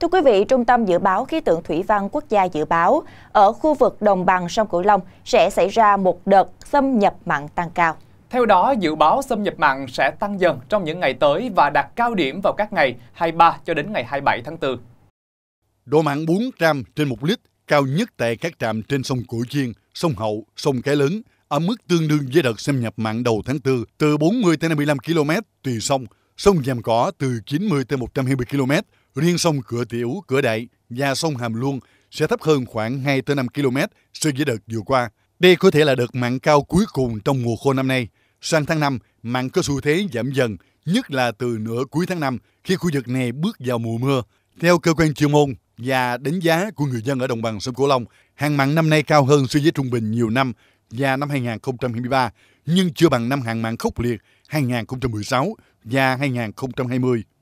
Thưa quý vị, Trung tâm Dự báo Khí tượng Thủy văn Quốc gia dự báo ở khu vực đồng bằng sông Cửu Long sẽ xảy ra một đợt xâm nhập mặn tăng cao. Theo đó, dự báo xâm nhập mặn sẽ tăng dần trong những ngày tới và đạt cao điểm vào các ngày 23 cho đến ngày 27 tháng 4. Độ mặn 400 trên 1 lít cao nhất tại các trạm trên sông cửu Chiên, sông Hậu, sông Cái Lớn ở mức tương đương với đợt xâm nhập mặn đầu tháng 4 từ 40 tới 55 km tùy sông, sông Giàm Cỏ từ 90 tới 120 km, Riêng sông Cửa Tiểu, Cửa Đại và sông Hàm Luông sẽ thấp hơn khoảng 2-5 km so với đợt vừa qua. Đây có thể là đợt mặn cao cuối cùng trong mùa khô năm nay. Sang tháng 5, mặn có xu thế giảm dần, nhất là từ nửa cuối tháng 5 khi khu vực này bước vào mùa mưa. Theo cơ quan chuyên môn và đánh giá của người dân ở đồng bằng sông Cửu Long, hàng mặn năm nay cao hơn so với trung bình nhiều năm và năm 2023, nhưng chưa bằng năm hàng mặn khốc liệt 2016 và 2020.